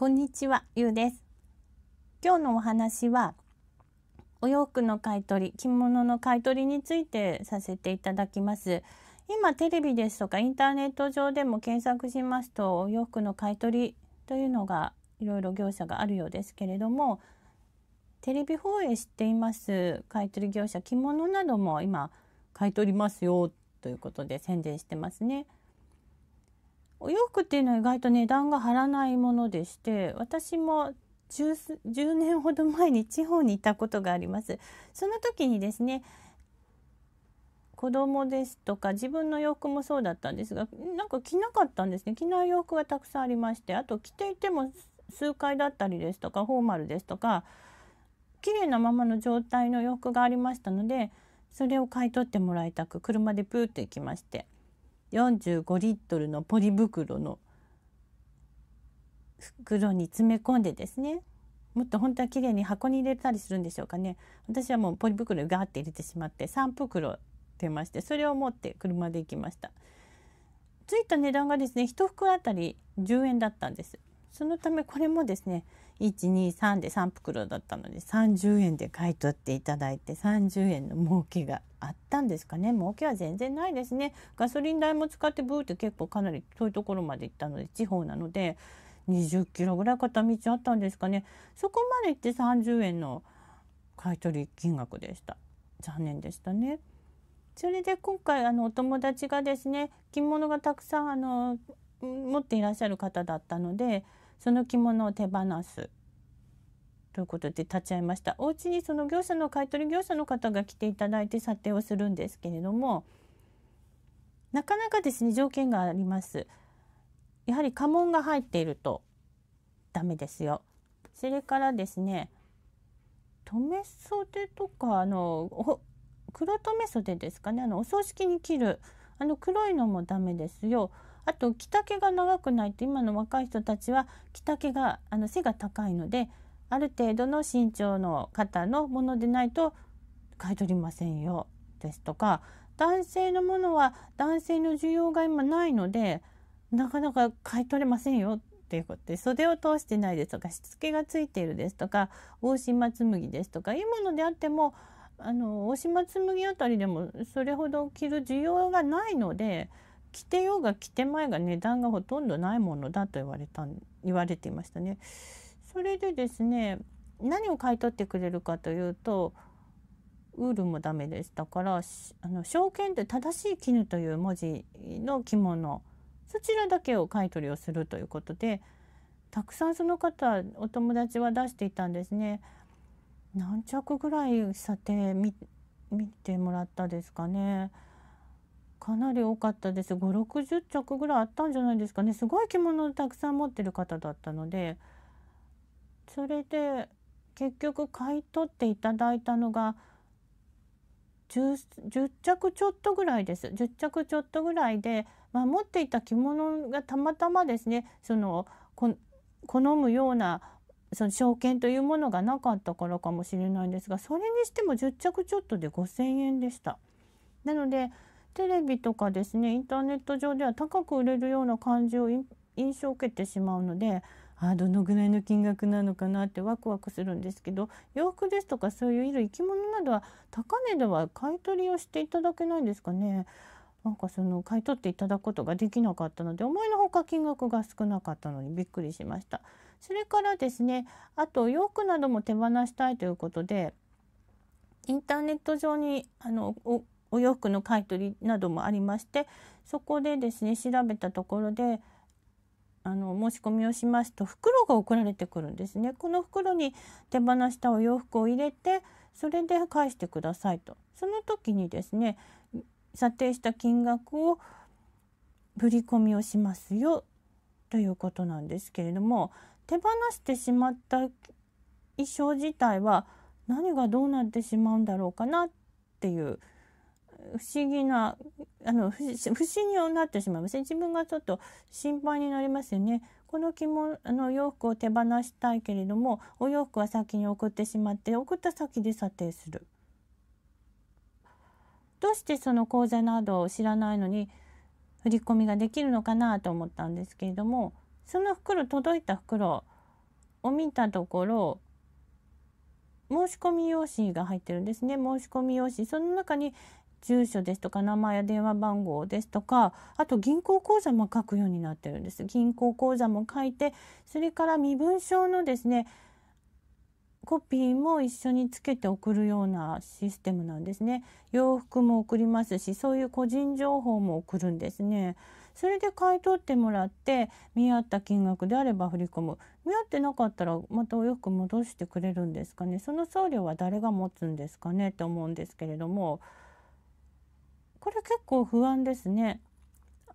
こんにちは、ゆうです。今日のお話は、お洋服の買取、着物の買取についてさせていただきます。今テレビですとかインターネット上でも検索しますとお洋服の買取というのがいろいろ業者があるようですけれどもテレビ放映しています買取業者着物なども今買い取りますよということで宣伝してますね。お洋服っていうのは意外と値段が張らないものでして私も 10, 10, 年ほど前に地方に行ったことがありますその時にですね子供ですとか自分の洋服もそうだったんですがなんか着なかったんですね着ない洋服がたくさんありましてあと着ていても数回だったりですとかフォーマルですとか綺麗なままの状態の洋服がありましたのでそれを買い取ってもらいたく車でプーッて行きまして。45リットルのポリ袋の袋に詰め込んでですねもっと本当は綺麗に箱に入れたりするんでしょうかね私はもうポリ袋ガーって入れてしまって3袋出ましてそれを持って車で行きましたついた値段がですね1袋あたり10円だったんですそのためこれもですね123で3袋だったので30円で買い取っていただいて30円の儲けがあったんですかね儲けは全然ないですねガソリン代も使ってブーって結構かなり遠いところまで行ったので地方なので20キロぐらい片道あったんですかねそこまで行って30円の買取金額でした残念でしたねそれで今回あのお友達がですね着物がたくさんあの持っていらっしゃる方だったのでその着物を手放すということで立ち会いましたお家にその業者の買取業者の方が来ていただいて査定をするんですけれどもなかなかですね条件がありますやはり家紋が入っているとダメですよそれからですね留袖とかあの黒留袖ですかねあのお葬式に着るあの黒いのもダメですよあと着丈が長くないと今の若い人たちは着丈があの背が高いのである程度の身長の方のものでないと買い取りませんよですとか男性のものは男性の需要が今ないのでなかなか買い取れませんよっていうことで袖を通してないですとかしつけがついているですとか大島紬ですとかいうものであってもあの大島紬あたりでもそれほど着る需要がないので着てようが着てまいが値段がほとんどないものだと言われた言われていましたね。それでですね何を買い取ってくれるかというとウールもダメでしたから「あの証券」で「正しい絹」という文字の着物そちらだけを買い取りをするということでたくさんその方お友達は出していたんですね。何着ぐらい査定見てもらったですかね。かなり多かったです560着ぐらいあったんじゃないですかねすごい着物をたくさん持ってる方だったのでそれで結局買い取っていただいたのが 10, 10, 着ちょっとぐらいです10着ちょっとぐらいで、まあ、持っていた着物がたまたまですねその好むようなその証券というものがなかったからかもしれないんですがそれにしても10着ちょっとで5,000円でした。なのでテレビとかですねインターネット上では高く売れるような感じを印象を受けてしまうのであどのぐらいの金額なのかなってワクワクするんですけど洋服ですとかそういう衣類着物などは高値では買い取りをしていただけないんですかね。なんかその買い取っていただくことができなかったので思いのほか金額が少なかったのにびっくりしました。それからですねあと洋服なども手放したいということでインターネット上にあのお洋服の買い取りなどもありましてそこでですね調べたところであの申し込みをしますと袋が送られてくるんですねこの袋に手放したお洋服を入れてそれで返してくださいとその時にですね査定した金額を振り込みをしますよということなんですけれども手放してしまった衣装自体は何がどうなってしまうんだろうかなっていう不思議なあの不思議になってしまいますね自分がちょっと心配になりますよね。この着物の洋服を手放したいけれどもお洋服は先に送ってしまって送った先で査定する。どうしてその口座などを知らないのに振り込みができるのかなと思ったんですけれどもその袋届いた袋を見たところ申し込み用紙が入ってるんですね申し込み用紙その中に住所ですとか名前や電話番号ですとかあと銀行口座も書くようになってるんです銀行口座も書いてそれから身分証のですねコピーも一緒につけて送るようなシステムなんですね洋服も送りますしそういう個人情報も送るんですねそれで買い取ってもらって見合った金額であれば振り込む見合ってなかったらまたお洋服戻してくれるんですかねその送料は誰が持つんですかねって思うんですけれどもこれ結構不安ですね。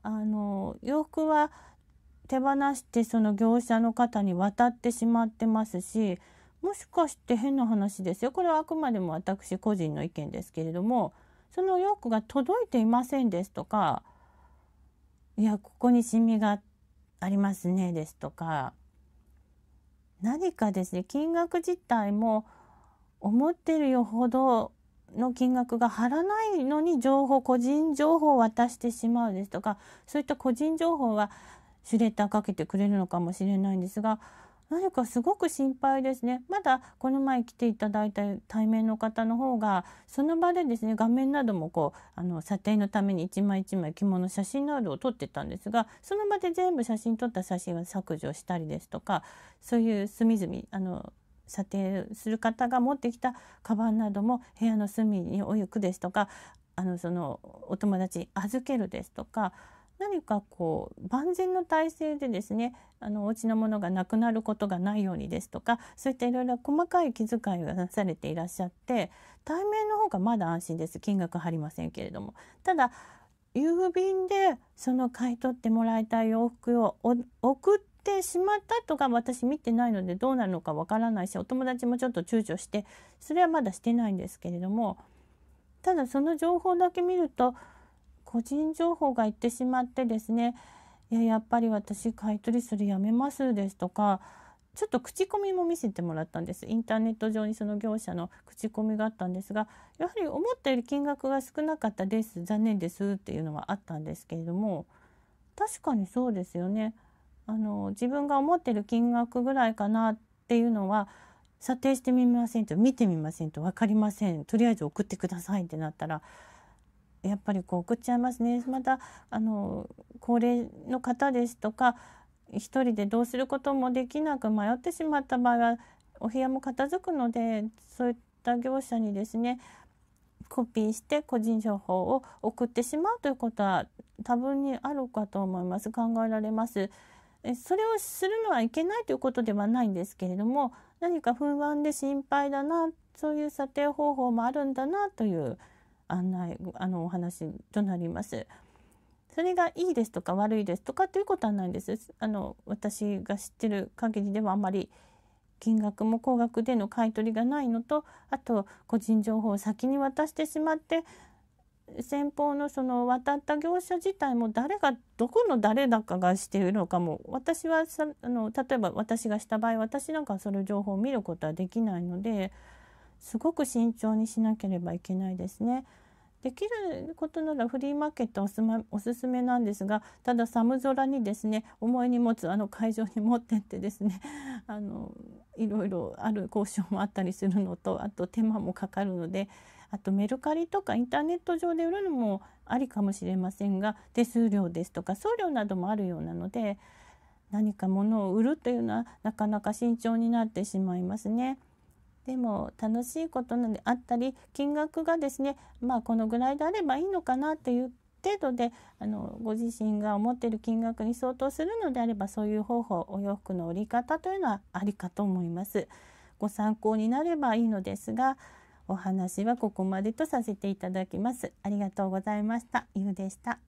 あの洋服は手放してその業者の方に渡ってしまってますしもしかして変な話ですよこれはあくまでも私個人の意見ですけれどもその洋服が届いていませんですとかいやここにシミがありますねですとか何かですね金額自体も思ってるよほどの金額が払らないのに情報個人情報を渡してしまうですとかそういった個人情報はシュレッダーかけてくれるのかもしれないんですが何かすごく心配ですねまだこの前来ていただいた対面の方の方がその場でですね画面などもこうあの査定のために一枚一枚着物写真などを撮ってたんですがその場で全部写真撮った写真は削除したりですとかそういう隅々あの査定する方が持ってきたカバンなども部屋の隅に置くですとかあのそのお友達に預けるですとか何かこう万全の体制でですねあのお家のものがなくなることがないようにですとかそういったいろいろ細かい気遣いがなされていらっしゃって対面の方がまだ安心です金額ありませんけれども。ただ郵便でその買い取ってもらいたい洋服を送っってしまったとか私見てないのでどうなるのかわからないしお友達もちょっと躊躇してそれはまだしてないんですけれどもただその情報だけ見ると個人情報がいってしまってですね「いややっぱり私買取するやめます」ですとかちょっと口コミも見せてもらったんですインターネット上にその業者の口コミがあったんですがやはり思ったより金額が少なかったです残念ですっていうのはあったんですけれども確かにそうですよねあの自分が思ってる金額ぐらいかなっていうのは査定してみませんと見てみませんと分かりませんとりあえず送ってくださいってなったらやっぱりこう送っちゃいますね。またあの高齢の方ですとか一人でどうすることもできなく迷ってしまった場合はお部屋も片付くのでそういった業者にですねコピーして個人情報を送ってしまうということは多分にあるかと思います考えられます。それをするのはいけないということではないんですけれども何か不安で心配だなそういう査定方法もあるんだなという案内あのお話となります。それがいいですとか悪いですとかということはないんです。あの私が知ってる限りではあまり金額も高額での買い取りがないのとあと個人情報を先に渡してしまって先方のその渡った業者自体も誰がどこの誰だかがしているのかも私はさあの例えば私がした場合私なんかはその情報を見ることはできないのですごく慎重にしなければいけないですね。できることならフリーマーケットおす,、ま、おすすめなんですがただ寒空にですね重い荷物あの会場に持ってってですねあのいろいろある交渉もあったりするのとあと手間もかかるので。あとメルカリとかインターネット上で売るのもありかもしれませんが手数料ですとか送料などもあるようなので何か物を売るというのはなかなか慎重になってしまいますね。でも楽しいことなのであったり金額がですねまあこのぐらいであればいいのかなっていう程度であのご自身が思っている金額に相当するのであればそういう方法お洋服の売り方というのはありかと思います。ご参考になればいいのですがお話はここまでとさせていただきます。ありがとうございました。ゆうでした。